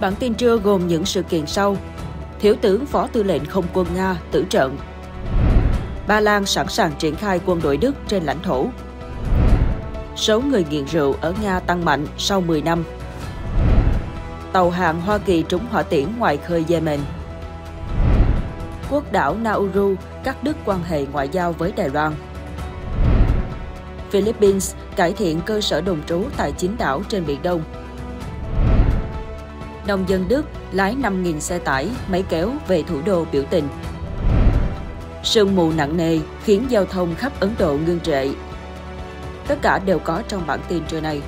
Bản tin trưa gồm những sự kiện sau. Thiếu tướng Phó Tư lệnh Không quân Nga tử trận. Ba Lan sẵn sàng triển khai quân đội Đức trên lãnh thổ. Số người nghiện rượu ở Nga tăng mạnh sau 10 năm. Tàu hàng Hoa Kỳ trúng hỏa tiễn ngoài khơi Yemen. Quốc đảo Nauru cắt đứt quan hệ ngoại giao với Đài Loan. Philippines cải thiện cơ sở đồng trú tại chính đảo trên Biển Đông nông dân Đức lái 5.000 xe tải, máy kéo về thủ đô biểu tình. Sương mù nặng nề khiến giao thông khắp Ấn Độ ngưng trệ. Tất cả đều có trong bản tin trưa nay.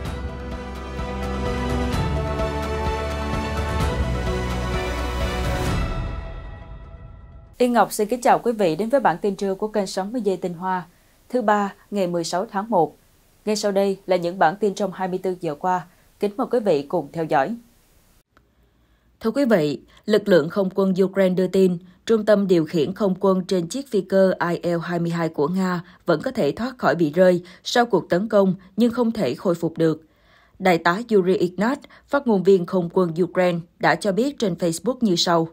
Yên Ngọc xin kính chào quý vị đến với bản tin trưa của kênh Sống với Dây Tinh Hoa, thứ ba ngày 16 tháng 1. Ngay sau đây là những bản tin trong 24 giờ qua. Kính mời quý vị cùng theo dõi. Thưa quý vị, lực lượng không quân Ukraine đưa tin, trung tâm điều khiển không quân trên chiếc phi cơ IL-22 của Nga vẫn có thể thoát khỏi bị rơi sau cuộc tấn công nhưng không thể khôi phục được. Đại tá Yuri Ignat, phát ngôn viên không quân Ukraine, đã cho biết trên Facebook như sau.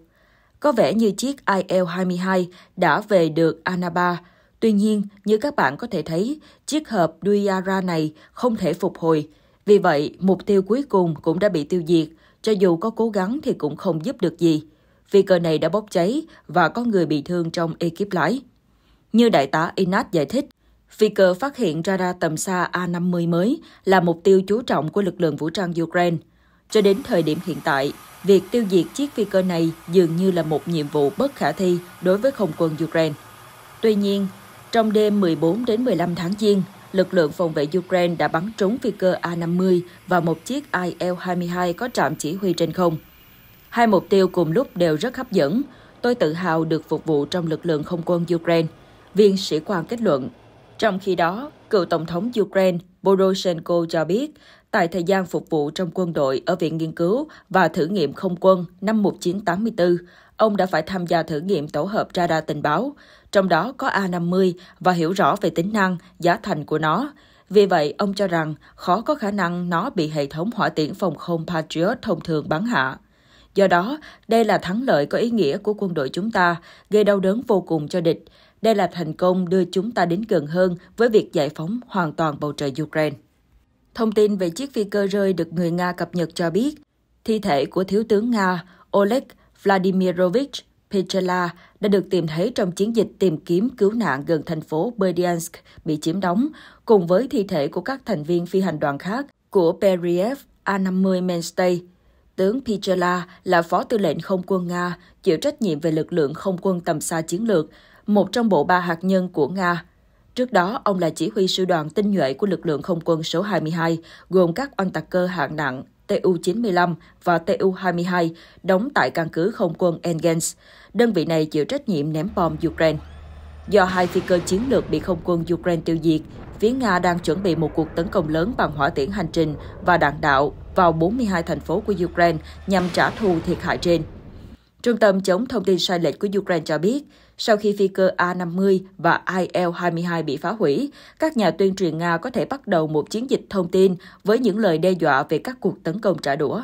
Có vẻ như chiếc IL-22 đã về được Anaba. Tuy nhiên, như các bạn có thể thấy, chiếc hộp Duyara này không thể phục hồi, vì vậy, mục tiêu cuối cùng cũng đã bị tiêu diệt, cho dù có cố gắng thì cũng không giúp được gì. Vì cờ này đã bốc cháy và có người bị thương trong ekip lái. Như đại tá Inat giải thích, phi cơ phát hiện radar tầm xa A-50 mới là mục tiêu chú trọng của lực lượng vũ trang Ukraine. Cho đến thời điểm hiện tại, việc tiêu diệt chiếc phi cơ này dường như là một nhiệm vụ bất khả thi đối với không quân Ukraine. Tuy nhiên, trong đêm 14 đến 15 tháng Giêng, lực lượng phòng vệ Ukraine đã bắn trúng phi cơ A-50 và một chiếc IL-22 có trạm chỉ huy trên không. Hai mục tiêu cùng lúc đều rất hấp dẫn. Tôi tự hào được phục vụ trong lực lượng không quân Ukraine, viên sĩ quan kết luận. Trong khi đó, cựu Tổng thống Ukraine Poroshenko cho biết, tại thời gian phục vụ trong quân đội ở Viện Nghiên cứu và Thử nghiệm Không quân năm 1984, ông đã phải tham gia thử nghiệm tổ hợp radar tình báo, trong đó có A50 và hiểu rõ về tính năng, giá thành của nó. Vì vậy, ông cho rằng khó có khả năng nó bị hệ thống hỏa tiễn phòng không Patriot thông thường bắn hạ. Do đó, đây là thắng lợi có ý nghĩa của quân đội chúng ta, gây đau đớn vô cùng cho địch. Đây là thành công đưa chúng ta đến gần hơn với việc giải phóng hoàn toàn bầu trời Ukraine. Thông tin về chiếc phi cơ rơi được người Nga cập nhật cho biết, thi thể của Thiếu tướng Nga Oleg Vladimirovich Pechela đã được tìm thấy trong chiến dịch tìm kiếm cứu nạn gần thành phố Berdyansk bị chiếm đóng, cùng với thi thể của các thành viên phi hành đoàn khác của Periev A-50 Mainstay. Tướng Pichela là phó tư lệnh không quân Nga, chịu trách nhiệm về lực lượng không quân tầm xa chiến lược, một trong bộ ba hạt nhân của Nga. Trước đó, ông là chỉ huy sư đoàn tinh nhuệ của lực lượng không quân số 22, gồm các oanh tạc cơ hạng nặng Tu-95 và Tu-22 đóng tại căn cứ không quân Engels. Đơn vị này chịu trách nhiệm ném bom Ukraine. Do hai phi cơ chiến lược bị không quân Ukraine tiêu diệt, phía Nga đang chuẩn bị một cuộc tấn công lớn bằng hỏa tiễn hành trình và đạn đạo vào 42 thành phố của Ukraine nhằm trả thù thiệt hại trên. Trung tâm chống thông tin sai lệch của Ukraine cho biết, sau khi phi cơ A-50 và IL-22 bị phá hủy, các nhà tuyên truyền Nga có thể bắt đầu một chiến dịch thông tin với những lời đe dọa về các cuộc tấn công trả đũa.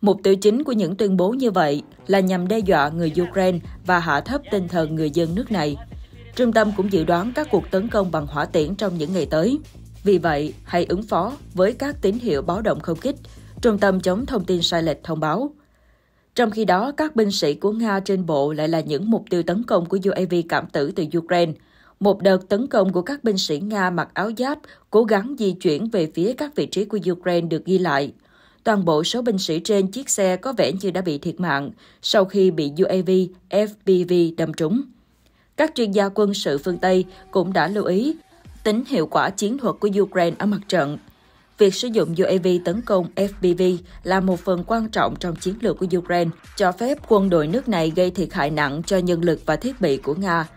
Mục tiêu chính của những tuyên bố như vậy là nhằm đe dọa người Ukraine và hạ thấp tinh thần người dân nước này. Trung tâm cũng dự đoán các cuộc tấn công bằng hỏa tiễn trong những ngày tới. Vì vậy, hãy ứng phó với các tín hiệu báo động không kích, Trung tâm chống thông tin sai lệch thông báo. Trong khi đó, các binh sĩ của Nga trên bộ lại là những mục tiêu tấn công của UAV cảm tử từ Ukraine. Một đợt tấn công của các binh sĩ Nga mặc áo giáp cố gắng di chuyển về phía các vị trí của Ukraine được ghi lại. Toàn bộ số binh sĩ trên chiếc xe có vẻ như đã bị thiệt mạng sau khi bị UAV FPV đâm trúng. Các chuyên gia quân sự phương Tây cũng đã lưu ý tính hiệu quả chiến thuật của Ukraine ở mặt trận việc sử dụng UAV tấn công FPV là một phần quan trọng trong chiến lược của Ukraine, cho phép quân đội nước này gây thiệt hại nặng cho nhân lực và thiết bị của Nga.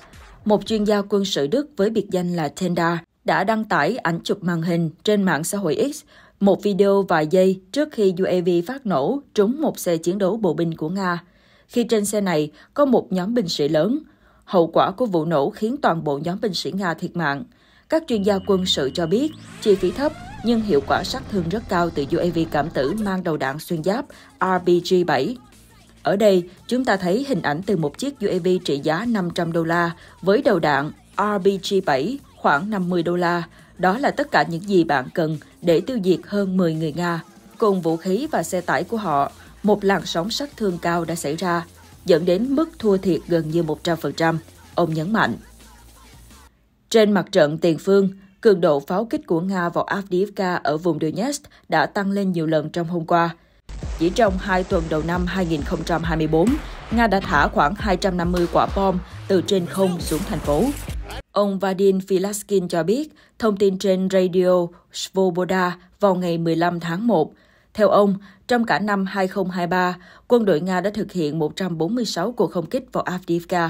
Một chuyên gia quân sự Đức với biệt danh là Tenda đã đăng tải ảnh chụp màn hình trên mạng xã hội X, một video vài giây trước khi UAV phát nổ trúng một xe chiến đấu bộ binh của Nga. Khi trên xe này có một nhóm binh sĩ lớn, hậu quả của vụ nổ khiến toàn bộ nhóm binh sĩ Nga thiệt mạng – các chuyên gia quân sự cho biết, chi phí thấp nhưng hiệu quả sát thương rất cao từ UAV cảm tử mang đầu đạn xuyên giáp RPG-7. Ở đây, chúng ta thấy hình ảnh từ một chiếc UAV trị giá 500 đô la với đầu đạn RPG-7 khoảng 50 đô la. Đó là tất cả những gì bạn cần để tiêu diệt hơn 10 người Nga. Cùng vũ khí và xe tải của họ, một làn sóng sát thương cao đã xảy ra, dẫn đến mức thua thiệt gần như 100%, ông nhấn mạnh. Trên mặt trận tiền phương, cường độ pháo kích của Nga vào Avdiivka ở vùng Donetsk đã tăng lên nhiều lần trong hôm qua. Chỉ trong hai tuần đầu năm 2024, Nga đã thả khoảng 250 quả bom từ trên không xuống thành phố. Ông Vadim Filaskin cho biết thông tin trên Radio Svoboda vào ngày 15 tháng 1. Theo ông, trong cả năm 2023, quân đội Nga đã thực hiện 146 cuộc không kích vào Avdiivka.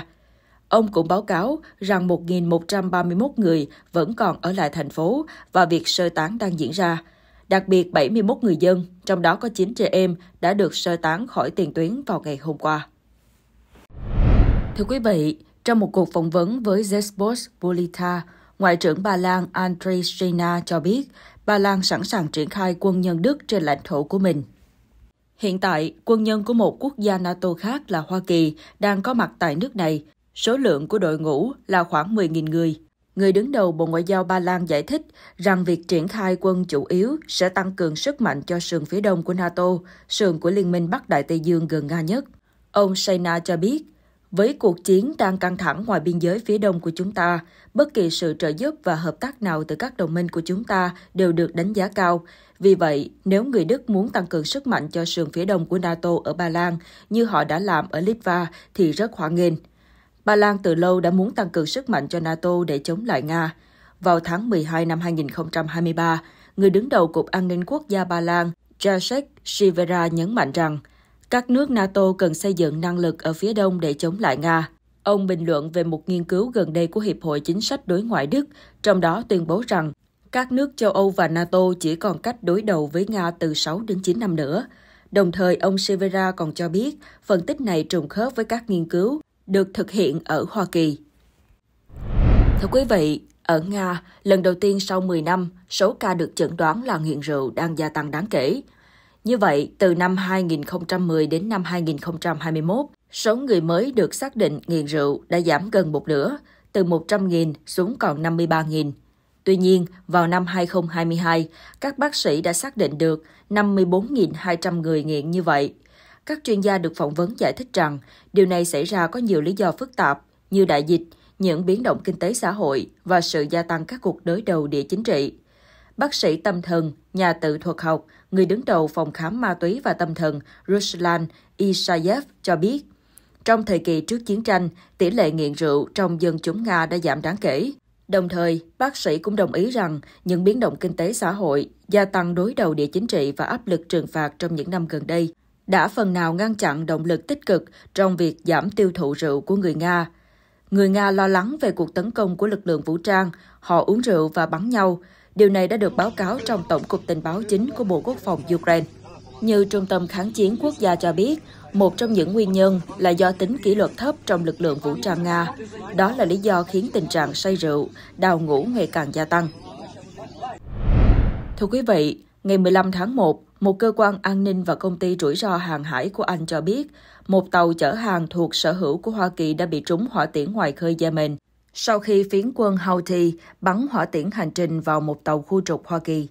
Ông cũng báo cáo rằng 1.131 người vẫn còn ở lại thành phố và việc sơ tán đang diễn ra. Đặc biệt 71 người dân, trong đó có 9 trẻ em, đã được sơ tán khỏi tiền tuyến vào ngày hôm qua. Thưa quý vị, trong một cuộc phỏng vấn với Zespos Bolita, Ngoại trưởng Ba Lan Andrzej Sina cho biết Ba Lan sẵn sàng triển khai quân nhân Đức trên lãnh thổ của mình. Hiện tại, quân nhân của một quốc gia NATO khác là Hoa Kỳ đang có mặt tại nước này Số lượng của đội ngũ là khoảng 10.000 người. Người đứng đầu Bộ Ngoại giao Ba Lan giải thích rằng việc triển khai quân chủ yếu sẽ tăng cường sức mạnh cho sườn phía đông của NATO, sườn của Liên minh Bắc Đại Tây Dương gần Nga nhất. Ông Shaina cho biết, với cuộc chiến đang căng thẳng ngoài biên giới phía đông của chúng ta, bất kỳ sự trợ giúp và hợp tác nào từ các đồng minh của chúng ta đều được đánh giá cao. Vì vậy, nếu người Đức muốn tăng cường sức mạnh cho sườn phía đông của NATO ở Ba Lan, như họ đã làm ở Litva, thì rất hoan nghênh. Ba Lan từ lâu đã muốn tăng cường sức mạnh cho NATO để chống lại Nga. Vào tháng 12 năm 2023, người đứng đầu Cục An ninh Quốc gia Ba Lan Jacek Sivera nhấn mạnh rằng các nước NATO cần xây dựng năng lực ở phía đông để chống lại Nga. Ông bình luận về một nghiên cứu gần đây của Hiệp hội Chính sách Đối ngoại Đức, trong đó tuyên bố rằng các nước châu Âu và NATO chỉ còn cách đối đầu với Nga từ 6 đến 9 năm nữa. Đồng thời, ông Sivera còn cho biết phân tích này trùng khớp với các nghiên cứu được thực hiện ở Hoa Kỳ. Thưa quý vị, ở Nga, lần đầu tiên sau 10 năm, số ca được chẩn đoán là nghiện rượu đang gia tăng đáng kể. Như vậy, từ năm 2010 đến năm 2021, số người mới được xác định nghiện rượu đã giảm gần một nửa, từ 100.000 xuống còn 53.000. Tuy nhiên, vào năm 2022, các bác sĩ đã xác định được 54.200 người nghiện như vậy, các chuyên gia được phỏng vấn giải thích rằng điều này xảy ra có nhiều lý do phức tạp như đại dịch, những biến động kinh tế xã hội và sự gia tăng các cuộc đối đầu địa chính trị. Bác sĩ tâm thần, nhà tự thuật học, người đứng đầu phòng khám ma túy và tâm thần Ruslan Isayev cho biết, trong thời kỳ trước chiến tranh, tỷ lệ nghiện rượu trong dân chúng Nga đã giảm đáng kể. Đồng thời, bác sĩ cũng đồng ý rằng những biến động kinh tế xã hội, gia tăng đối đầu địa chính trị và áp lực trừng phạt trong những năm gần đây đã phần nào ngăn chặn động lực tích cực trong việc giảm tiêu thụ rượu của người Nga. Người Nga lo lắng về cuộc tấn công của lực lượng vũ trang, họ uống rượu và bắn nhau. Điều này đã được báo cáo trong Tổng cục Tình báo chính của Bộ Quốc phòng Ukraine. Như Trung tâm Kháng chiến quốc gia cho biết, một trong những nguyên nhân là do tính kỷ luật thấp trong lực lượng vũ trang Nga. Đó là lý do khiến tình trạng say rượu, đào ngũ ngày càng gia tăng. Thưa quý vị, ngày 15 tháng 1, một cơ quan an ninh và công ty rủi ro hàng hải của Anh cho biết, một tàu chở hàng thuộc sở hữu của Hoa Kỳ đã bị trúng hỏa tiễn ngoài khơi Yemen sau khi phiến quân Houthi bắn hỏa tiễn hành trình vào một tàu khu trục Hoa Kỳ.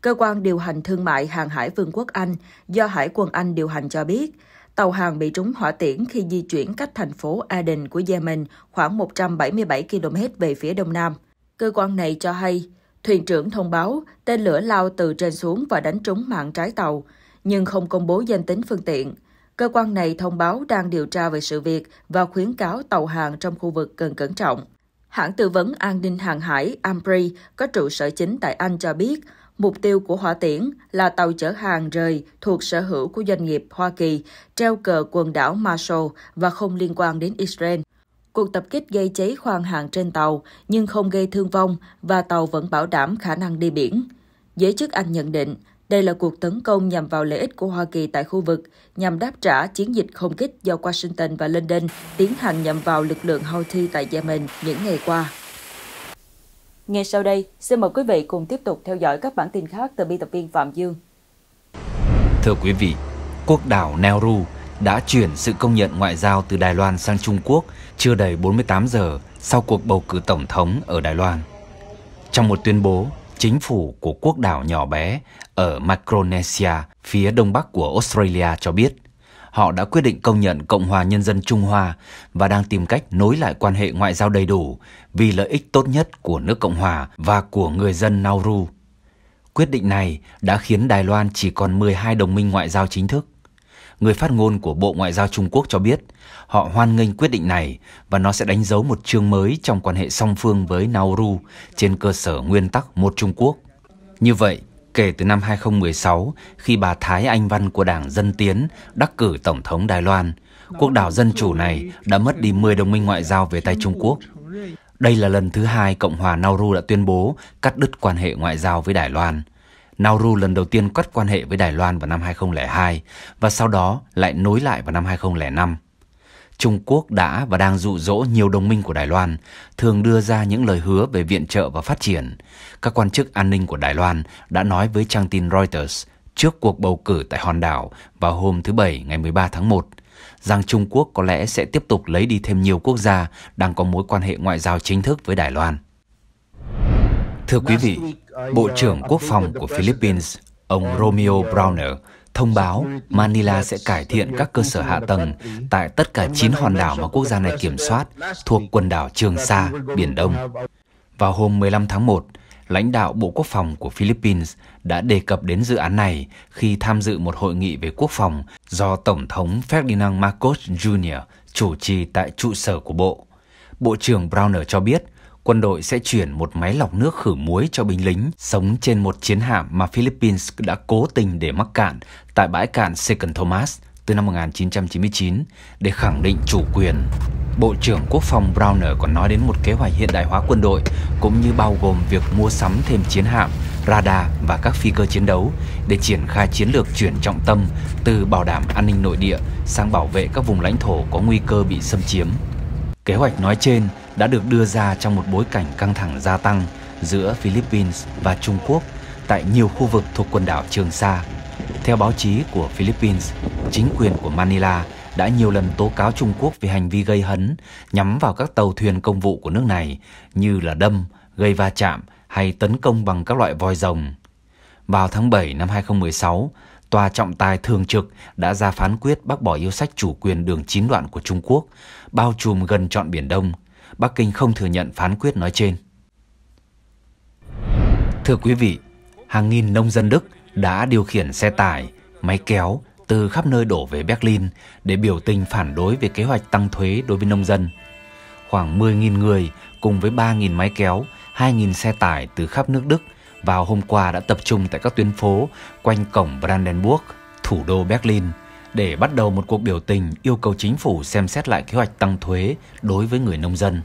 Cơ quan điều hành thương mại hàng hải Vương quốc Anh do Hải quân Anh điều hành cho biết, tàu hàng bị trúng hỏa tiễn khi di chuyển cách thành phố Aden của Yemen khoảng 177 km về phía đông nam. Cơ quan này cho hay, Thuyền trưởng thông báo tên lửa lao từ trên xuống và đánh trúng mạng trái tàu, nhưng không công bố danh tính phương tiện. Cơ quan này thông báo đang điều tra về sự việc và khuyến cáo tàu hàng trong khu vực cần cẩn trọng. Hãng tư vấn an ninh hàng hải Ampri có trụ sở chính tại Anh cho biết, mục tiêu của hỏa tiễn là tàu chở hàng rời thuộc sở hữu của doanh nghiệp Hoa Kỳ treo cờ quần đảo Marshall và không liên quan đến Israel. Cuộc tập kích gây cháy khoang hàng trên tàu nhưng không gây thương vong và tàu vẫn bảo đảm khả năng đi biển. Giới chức Anh nhận định đây là cuộc tấn công nhằm vào lợi ích của Hoa Kỳ tại khu vực, nhằm đáp trả chiến dịch không kích do Washington và London tiến hành nhằm vào lực lượng Houthi tại Yemen những ngày qua. Ngay sau đây, xin mời quý vị cùng tiếp tục theo dõi các bản tin khác từ biên tập viên Phạm Dương. Thưa quý vị, quốc đảo Nauru đã chuyển sự công nhận ngoại giao từ Đài Loan sang Trung Quốc chưa đầy 48 giờ sau cuộc bầu cử tổng thống ở Đài Loan. Trong một tuyên bố, chính phủ của quốc đảo nhỏ bé ở Micronesia phía đông bắc của Australia cho biết họ đã quyết định công nhận Cộng hòa Nhân dân Trung Hoa và đang tìm cách nối lại quan hệ ngoại giao đầy đủ vì lợi ích tốt nhất của nước Cộng hòa và của người dân Nauru. Quyết định này đã khiến Đài Loan chỉ còn 12 đồng minh ngoại giao chính thức người phát ngôn của Bộ Ngoại giao Trung Quốc cho biết họ hoan nghênh quyết định này và nó sẽ đánh dấu một chương mới trong quan hệ song phương với Nauru trên cơ sở nguyên tắc một Trung Quốc. Như vậy, kể từ năm 2016 khi bà Thái Anh Văn của Đảng Dân Tiến đắc cử Tổng thống Đài Loan, quốc đảo Dân Chủ này đã mất đi 10 đồng minh ngoại giao về tay Trung Quốc. Đây là lần thứ hai Cộng hòa Nauru đã tuyên bố cắt đứt quan hệ ngoại giao với Đài Loan. Nauru lần đầu tiên cắt quan hệ với Đài Loan vào năm 2002 và sau đó lại nối lại vào năm 2005. Trung Quốc đã và đang dụ dỗ nhiều đồng minh của Đài Loan, thường đưa ra những lời hứa về viện trợ và phát triển. Các quan chức an ninh của Đài Loan đã nói với trang tin Reuters trước cuộc bầu cử tại hòn đảo vào hôm thứ Bảy ngày 13 tháng 1 rằng Trung Quốc có lẽ sẽ tiếp tục lấy đi thêm nhiều quốc gia đang có mối quan hệ ngoại giao chính thức với Đài Loan. Thưa quý vị, Bộ trưởng Quốc phòng của Philippines, ông Romeo Browner, thông báo Manila sẽ cải thiện các cơ sở hạ tầng tại tất cả 9 hòn đảo mà quốc gia này kiểm soát thuộc quần đảo Trường Sa, Biển Đông. Vào hôm 15 tháng 1, lãnh đạo Bộ Quốc phòng của Philippines đã đề cập đến dự án này khi tham dự một hội nghị về quốc phòng do Tổng thống Ferdinand Marcos Jr. chủ trì tại trụ sở của Bộ. Bộ trưởng Browner cho biết quân đội sẽ chuyển một máy lọc nước khử muối cho binh lính sống trên một chiến hạm mà Philippines đã cố tình để mắc cạn tại bãi cạn Second Thomas từ năm 1999 để khẳng định chủ quyền. Bộ trưởng Quốc phòng Browner còn nói đến một kế hoạch hiện đại hóa quân đội cũng như bao gồm việc mua sắm thêm chiến hạm, radar và các phi cơ chiến đấu để triển khai chiến lược chuyển trọng tâm từ bảo đảm an ninh nội địa sang bảo vệ các vùng lãnh thổ có nguy cơ bị xâm chiếm. Kế hoạch nói trên đã được đưa ra trong một bối cảnh căng thẳng gia tăng giữa Philippines và Trung Quốc tại nhiều khu vực thuộc quần đảo Trường Sa. Theo báo chí của Philippines, chính quyền của Manila đã nhiều lần tố cáo Trung Quốc về hành vi gây hấn nhắm vào các tàu thuyền công vụ của nước này như là đâm, gây va chạm hay tấn công bằng các loại voi rồng. Vào tháng 7 năm 2016, Tòa trọng tài thường trực đã ra phán quyết bác bỏ yêu sách chủ quyền đường chín đoạn của Trung Quốc, bao trùm gần trọn Biển Đông. Bắc Kinh không thừa nhận phán quyết nói trên. Thưa quý vị, hàng nghìn nông dân Đức đã điều khiển xe tải, máy kéo từ khắp nơi đổ về Berlin để biểu tình phản đối về kế hoạch tăng thuế đối với nông dân. Khoảng 10.000 người cùng với 3.000 máy kéo, 2.000 xe tải từ khắp nước Đức – vào hôm qua đã tập trung tại các tuyến phố quanh cổng Brandenburg, thủ đô Berlin để bắt đầu một cuộc biểu tình yêu cầu chính phủ xem xét lại kế hoạch tăng thuế đối với người nông dân.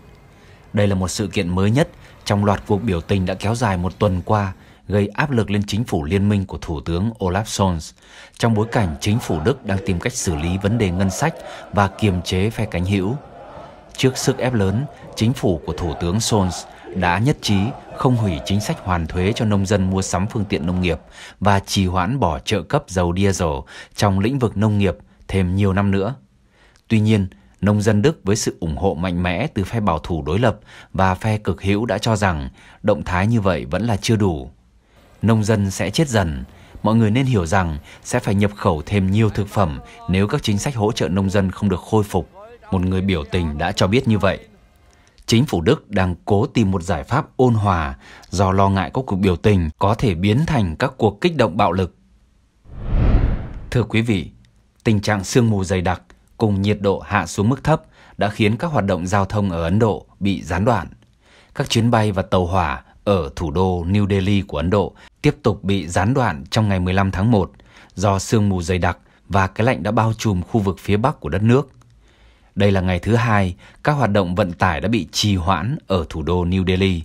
Đây là một sự kiện mới nhất trong loạt cuộc biểu tình đã kéo dài một tuần qua gây áp lực lên chính phủ liên minh của Thủ tướng Olaf Scholz trong bối cảnh chính phủ Đức đang tìm cách xử lý vấn đề ngân sách và kiềm chế phe cánh hữu. Trước sức ép lớn, chính phủ của Thủ tướng Scholz đã nhất trí không hủy chính sách hoàn thuế cho nông dân mua sắm phương tiện nông nghiệp và trì hoãn bỏ trợ cấp dầu diesel trong lĩnh vực nông nghiệp thêm nhiều năm nữa. Tuy nhiên, nông dân Đức với sự ủng hộ mạnh mẽ từ phe bảo thủ đối lập và phe cực hữu đã cho rằng động thái như vậy vẫn là chưa đủ. Nông dân sẽ chết dần, mọi người nên hiểu rằng sẽ phải nhập khẩu thêm nhiều thực phẩm nếu các chính sách hỗ trợ nông dân không được khôi phục. Một người biểu tình đã cho biết như vậy chính phủ Đức đang cố tìm một giải pháp ôn hòa do lo ngại các cuộc biểu tình có thể biến thành các cuộc kích động bạo lực. Thưa quý vị, tình trạng sương mù dày đặc cùng nhiệt độ hạ xuống mức thấp đã khiến các hoạt động giao thông ở Ấn Độ bị gián đoạn. Các chuyến bay và tàu hỏa ở thủ đô New Delhi của Ấn Độ tiếp tục bị gián đoạn trong ngày 15 tháng 1 do sương mù dày đặc và cái lạnh đã bao trùm khu vực phía bắc của đất nước. Đây là ngày thứ hai, các hoạt động vận tải đã bị trì hoãn ở thủ đô New Delhi.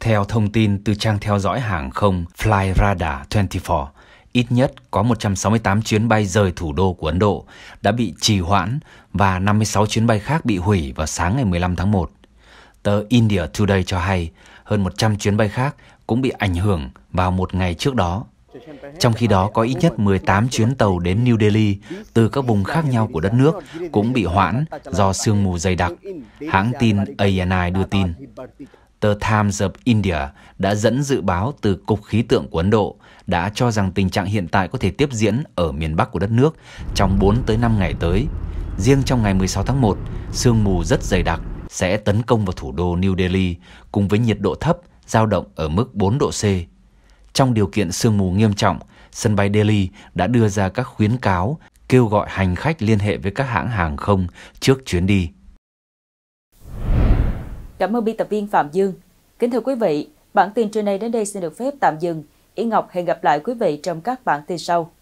Theo thông tin từ trang theo dõi hàng không Flyradar 24, ít nhất có 168 chuyến bay rời thủ đô của Ấn Độ đã bị trì hoãn và 56 chuyến bay khác bị hủy vào sáng ngày 15 tháng 1. Tờ India Today cho hay hơn 100 chuyến bay khác cũng bị ảnh hưởng vào một ngày trước đó trong khi đó có ít nhất 18 chuyến tàu đến New Delhi từ các vùng khác nhau của đất nước cũng bị hoãn do sương mù dày đặc, hãng tin ANI đưa tin. Tờ Times of India đã dẫn dự báo từ Cục Khí tượng của Ấn Độ đã cho rằng tình trạng hiện tại có thể tiếp diễn ở miền Bắc của đất nước trong 4 tới 5 ngày tới. Riêng trong ngày 16 tháng 1, sương mù rất dày đặc sẽ tấn công vào thủ đô New Delhi cùng với nhiệt độ thấp, dao động ở mức 4 độ C trong điều kiện sương mù nghiêm trọng, sân bay Delhi đã đưa ra các khuyến cáo kêu gọi hành khách liên hệ với các hãng hàng không trước chuyến đi. Cảm ơn biên tập viên Phạm Dương. Kính thưa quý vị, bản tin trưa nay đến đây xin được phép tạm dừng. Ý Ngọc hẹn gặp lại quý vị trong các bản tin sau.